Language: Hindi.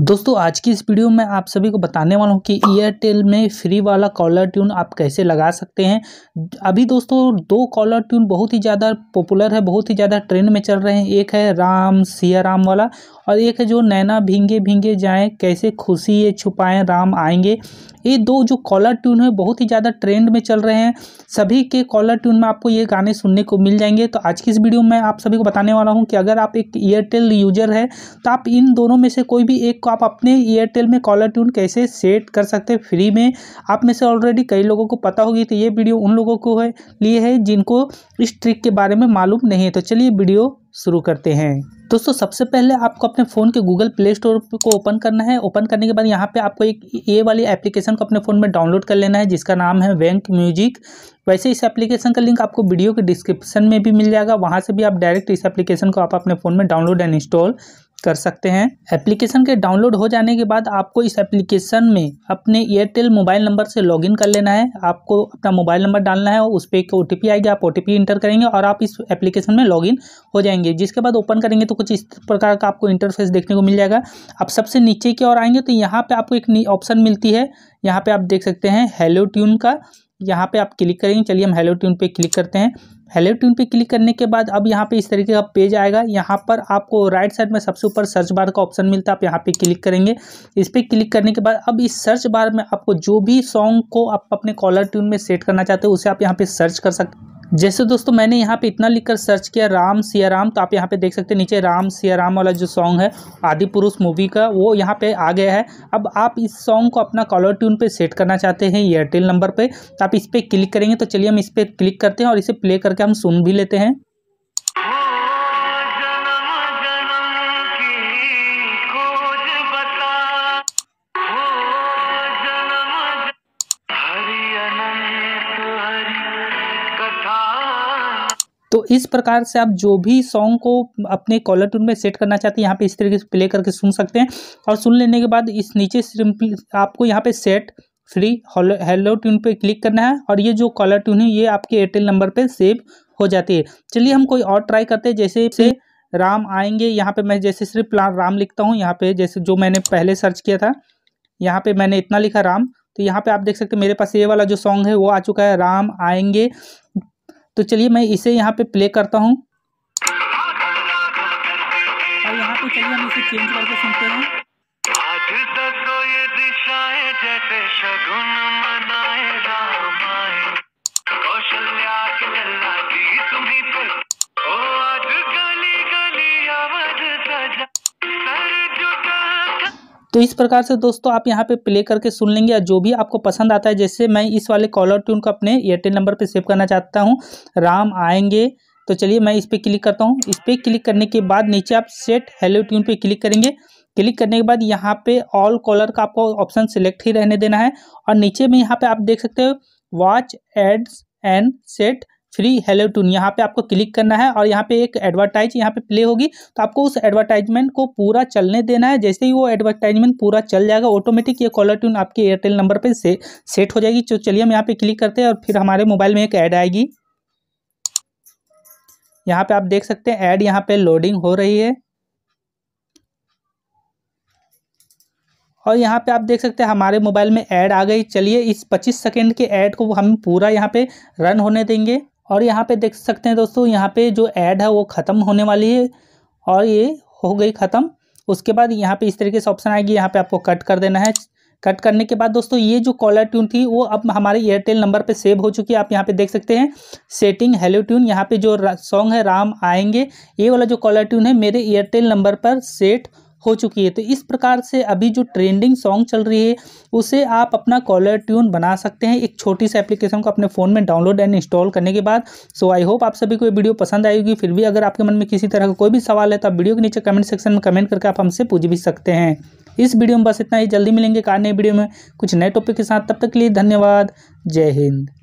दोस्तों आज की इस वीडियो में आप सभी को बताने वाला हूँ कि एयरटेल में फ्री वाला कॉलर ट्यून आप कैसे लगा सकते हैं अभी दोस्तों दो कॉलर ट्यून बहुत ही ज़्यादा पॉपुलर है बहुत ही ज़्यादा ट्रेंड में चल रहे हैं एक है राम सिया राम वाला और एक है जो नैना भींगे भींगे जाएं कैसे खुशी ये छुपाएँ राम आएंगे ये दो जो कॉलर ट्यून है बहुत ही ज़्यादा ट्रेंड में चल रहे हैं सभी के कॉलर ट्यून में आपको ये गाने सुनने को मिल जाएंगे तो आज की इस वीडियो में आप सभी को बताने वाला हूँ कि अगर आप एक एयरटेल यूजर है तो आप इन दोनों में से कोई भी एक को आप अपने एयरटेल में कॉलर ट्यून कैसे सेट कर सकते हैं फ्री में आप में से ऑलरेडी कई लोगों को पता होगी तो ये वीडियो उन लोगों को है लिए है जिनको इस ट्रिक के बारे में मालूम नहीं है तो चलिए वीडियो शुरू करते हैं दोस्तों सबसे पहले आपको अपने फ़ोन के गूगल प्ले स्टोर को ओपन करना है ओपन करने के बाद यहाँ पे आपको एक ए वाली एप्लीकेशन को अपने फ़ोन में डाउनलोड कर लेना है जिसका नाम है वैंक म्यूजिक वैसे इस एप्लीकेशन का लिंक आपको वीडियो के डिस्क्रिप्शन में भी मिल जाएगा वहाँ से भी आप डायरेक्ट इस एप्लीकेशन को आप अपने फ़ोन में डाउनलोड एंड इंस्टॉल कर सकते हैं एप्लीकेशन के डाउनलोड हो जाने के बाद आपको इस एप्लीकेशन में अपने एयरटेल मोबाइल नंबर से लॉगिन कर लेना है आपको अपना मोबाइल नंबर डालना है और उस पर एक ओ आएगा आप ओ इंटर करेंगे और आप इस एप्लीकेशन में लॉगिन हो जाएंगे जिसके बाद ओपन करेंगे तो कुछ इस प्रकार का आपको इंटरफेस देखने को मिल जाएगा आप सबसे नीचे की ओर आएंगे तो यहाँ पर आपको एक ऑप्शन मिलती है यहाँ पर आप देख सकते हैं हेलो ट्यून का यहाँ पर आप क्लिक करेंगे चलिए हम हेलो ट्यून पर क्लिक करते हैं हेलो ट्यून पे क्लिक करने के बाद अब यहाँ पे इस तरीके का पेज आएगा यहाँ पर आपको राइट साइड में सबसे ऊपर सर्च बार का ऑप्शन मिलता है आप यहाँ पे क्लिक करेंगे इस पर क्लिक करने के बाद अब इस सर्च बार में आपको जो भी सॉन्ग को आप अपने कॉलर ट्यून में सेट करना चाहते हो उसे आप यहाँ पे सर्च कर सकते जैसे दोस्तों मैंने यहाँ पे इतना लिखकर सर्च किया राम सिया राम तो आप यहाँ पे देख सकते हैं नीचे राम सिया राम वाला जो सॉन्ग है आदि पुरुष मूवी का वो यहाँ पे आ गया है अब आप इस सॉन्ग को अपना कॉलर ट्यून पे सेट करना चाहते हैं एयरटेल नंबर पे तो आप इस पर क्लिक करेंगे तो चलिए हम इस पर क्लिक करते हैं और इसे प्ले करके हम सुन भी लेते हैं इस प्रकार से आप जो भी सॉन्ग को अपने कॉलर टून में सेट करना चाहते हैं यहाँ पे इस तरीके से प्ले करके सुन सकते हैं और सुन लेने के बाद इस नीचे सिंपली आपको यहाँ पे सेट फ्री हेलो ट्यून पे क्लिक करना है और ये जो कॉलर ट्यून है ये आपके एयरटेल नंबर पे सेव हो जाती है चलिए हम कोई और ट्राई करते हैं जैसे से राम आएंगे यहाँ पे मैं जैसे सिर्फ राम लिखता हूँ यहाँ पे जैसे जो मैंने पहले सर्च किया था यहाँ पे मैंने इतना लिखा राम तो यहाँ पे आप देख सकते हैं मेरे पास ये वाला जो सॉन्ग है वो आ चुका है राम आएंगे तो चलिए मैं इसे यहाँ पे प्ले करता हूँ और यहाँ पे चलिए हम इसे चेंज करके सुनते हैं आज तक ये दिशाएं जैसे शगुन मनाए रामा तो इस प्रकार से दोस्तों आप यहाँ पे प्ले करके सुन लेंगे या जो भी आपको पसंद आता है जैसे मैं इस वाले कॉलर ट्यून को अपने एयरटेल नंबर पर सेव करना चाहता हूँ राम आएंगे तो चलिए मैं इस पर क्लिक करता हूँ इस पर क्लिक करने के बाद नीचे आप सेट हेलो ट्यून पर क्लिक करेंगे क्लिक करने के बाद यहाँ पे ऑल कॉलर का आपको ऑप्शन सिलेक्ट ही रहने देना है और नीचे में यहाँ पे आप देख सकते हो watch ads and set free hello tune यहाँ पे आपको क्लिक करना है और यहाँ पे एक एडवर्टाइज यहाँ पे प्ले होगी तो आपको उस एडवर्टाइजमेंट को पूरा चलने देना है जैसे ही वो एडवर्टाइजमेंट पूरा चल जाएगा ऑटोमेटिक ये कॉलर ट्यून आपके एयरटेल नंबर पर से सेट हो जाएगी तो चलिए हम यहाँ पे क्लिक करते हैं और फिर हमारे मोबाइल में एक ऐड आएगी यहाँ पे आप देख सकते हैं ऐड यहाँ पे लोडिंग हो रही है और यहाँ पे आप देख सकते हैं हमारे मोबाइल में ऐड आ गई चलिए इस 25 सेकंड के ऐड को हम पूरा यहाँ पे रन होने देंगे और यहाँ पे देख सकते हैं दोस्तों यहाँ पे जो ऐड है वो ख़त्म होने वाली है और ये हो गई ख़त्म उसके बाद यहाँ पे इस तरीके से ऑप्शन आएगी यहाँ पे आपको कट कर देना है कट करने के बाद दोस्तों ये जो कॉलर ट्यून थी वो अब हमारे एयरटेल नंबर पे सेव हो चुकी है आप यहाँ पे देख सकते हैं सेटिंग हेलो ट्यून यहाँ पे जो सॉन्ग है राम आएंगे ये वाला जो कॉलर ट्यून है मेरे एयरटेल नंबर पर सेट हो चुकी है तो इस प्रकार से अभी जो ट्रेंडिंग सॉन्ग चल रही है उसे आप अपना कॉलर ट्यून बना सकते हैं एक छोटी सी एप्लीकेशन को अपने फ़ोन में डाउनलोड एंड इंस्टॉल करने के बाद सो आई होप आप सभी को ये वीडियो पसंद आएगी फिर भी अगर आपके मन में किसी तरह का कोई भी सवाल है तो आप वीडियो के नीचे कमेंट सेक्शन में कमेंट करके आप हमसे पूछ भी सकते हैं इस वीडियो में बस इतना ही जल्दी मिलेंगे कार नए वीडियो में कुछ नए टॉपिक के साथ तब तक के लिए धन्यवाद जय हिंद